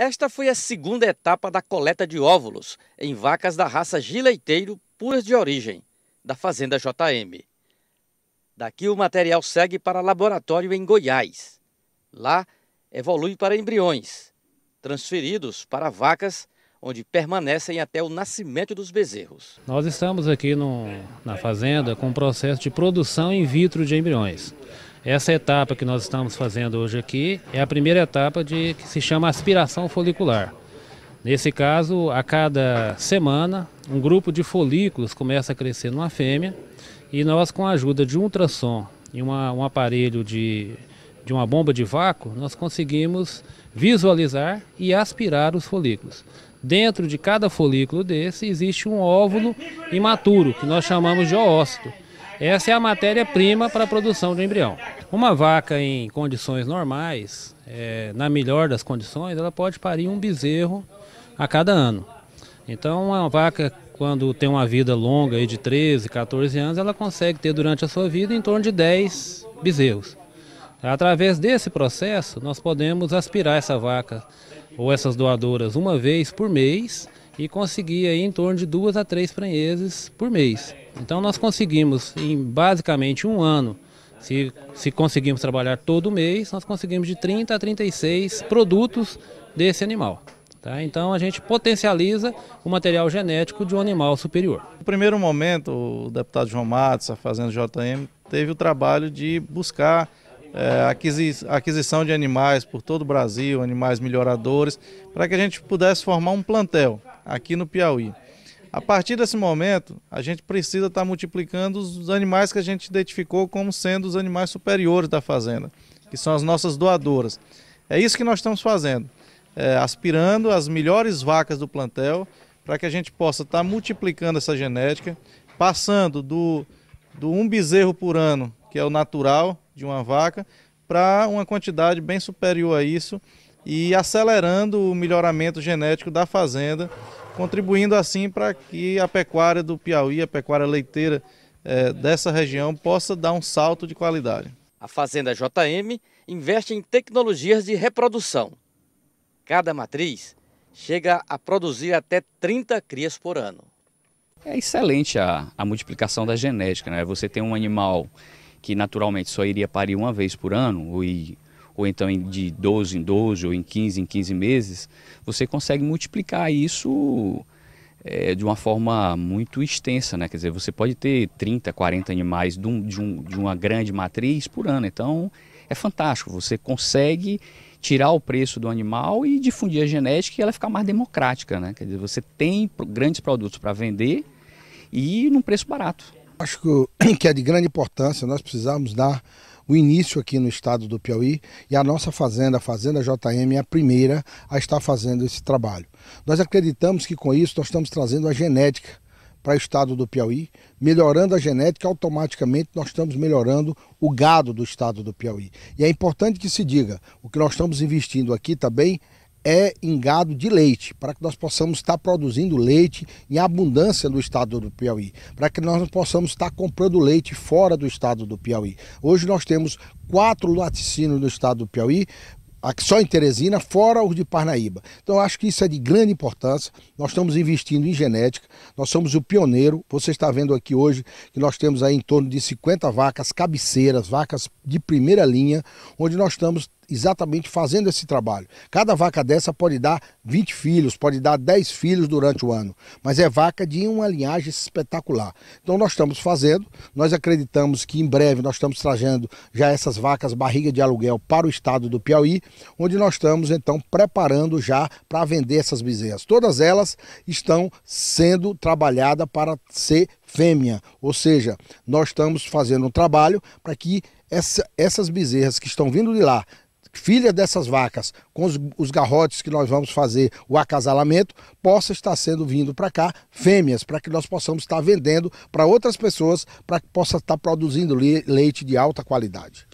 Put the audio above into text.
Esta foi a segunda etapa da coleta de óvulos em vacas da raça gileiteiro puras de origem, da Fazenda JM. Daqui o material segue para laboratório em Goiás. Lá, evolui para embriões, transferidos para vacas onde permanecem até o nascimento dos bezerros. Nós estamos aqui no, na fazenda com o processo de produção in vitro de embriões. Essa etapa que nós estamos fazendo hoje aqui é a primeira etapa de que se chama aspiração folicular. Nesse caso, a cada semana, um grupo de folículos começa a crescer numa fêmea e nós, com a ajuda de um ultrassom e uma, um aparelho de, de uma bomba de vácuo, nós conseguimos visualizar e aspirar os folículos. Dentro de cada folículo desse existe um óvulo imaturo, que nós chamamos de oócito. Essa é a matéria-prima para a produção do embrião. Uma vaca em condições normais, é, na melhor das condições, ela pode parir um bezerro a cada ano. Então, uma vaca, quando tem uma vida longa aí de 13, 14 anos, ela consegue ter durante a sua vida em torno de 10 bezerros. Através desse processo, nós podemos aspirar essa vaca ou essas doadoras uma vez por mês e conseguia em torno de duas a três pranheses por mês. Então nós conseguimos em basicamente um ano, se, se conseguimos trabalhar todo mês, nós conseguimos de 30 a 36 produtos desse animal. Tá? Então a gente potencializa o material genético de um animal superior. No primeiro momento, o deputado João Matos, a Fazenda JM, teve o trabalho de buscar é, aquisi aquisição de animais por todo o Brasil, animais melhoradores, para que a gente pudesse formar um plantel aqui no Piauí. A partir desse momento, a gente precisa estar tá multiplicando os animais que a gente identificou como sendo os animais superiores da fazenda, que são as nossas doadoras. É isso que nós estamos fazendo, é, aspirando as melhores vacas do plantel para que a gente possa estar tá multiplicando essa genética, passando do, do um bezerro por ano, que é o natural de uma vaca, para uma quantidade bem superior a isso e acelerando o melhoramento genético da fazenda, contribuindo assim para que a pecuária do Piauí, a pecuária leiteira é, dessa região, possa dar um salto de qualidade. A Fazenda JM investe em tecnologias de reprodução. Cada matriz chega a produzir até 30 crias por ano. É excelente a, a multiplicação da genética, né? Você tem um animal que naturalmente só iria parir uma vez por ano, e ou então de 12 em 12, ou em 15 em 15 meses, você consegue multiplicar isso é, de uma forma muito extensa, né? Quer dizer, você pode ter 30, 40 animais de, um, de, um, de uma grande matriz por ano. Então, é fantástico. Você consegue tirar o preço do animal e difundir a genética e ela ficar mais democrática, né? Quer dizer, você tem grandes produtos para vender e num preço barato. Acho que é de grande importância nós precisarmos dar o início aqui no estado do Piauí e a nossa fazenda, a Fazenda JM, é a primeira a estar fazendo esse trabalho. Nós acreditamos que com isso nós estamos trazendo a genética para o estado do Piauí, melhorando a genética, automaticamente nós estamos melhorando o gado do estado do Piauí. E é importante que se diga, o que nós estamos investindo aqui também é em gado de leite, para que nós possamos estar produzindo leite em abundância no estado do Piauí, para que nós possamos estar comprando leite fora do estado do Piauí. Hoje nós temos quatro laticínios no estado do Piauí, só em Teresina, fora os de Parnaíba. Então eu acho que isso é de grande importância. Nós estamos investindo em genética, nós somos o pioneiro. Você está vendo aqui hoje que nós temos aí em torno de 50 vacas cabeceiras, vacas de primeira linha, onde nós estamos exatamente fazendo esse trabalho. Cada vaca dessa pode dar 20 filhos, pode dar 10 filhos durante o ano, mas é vaca de uma linhagem espetacular. Então nós estamos fazendo, nós acreditamos que em breve nós estamos trazendo já essas vacas barriga de aluguel para o estado do Piauí, onde nós estamos então preparando já para vender essas bezerras. Todas elas estão sendo trabalhadas para ser fêmea, ou seja, nós estamos fazendo um trabalho para que essa, essas bezerras que estão vindo de lá filha dessas vacas, com os, os garrotes que nós vamos fazer o acasalamento, possa estar sendo vindo para cá fêmeas, para que nós possamos estar vendendo para outras pessoas, para que possa estar produzindo leite de alta qualidade.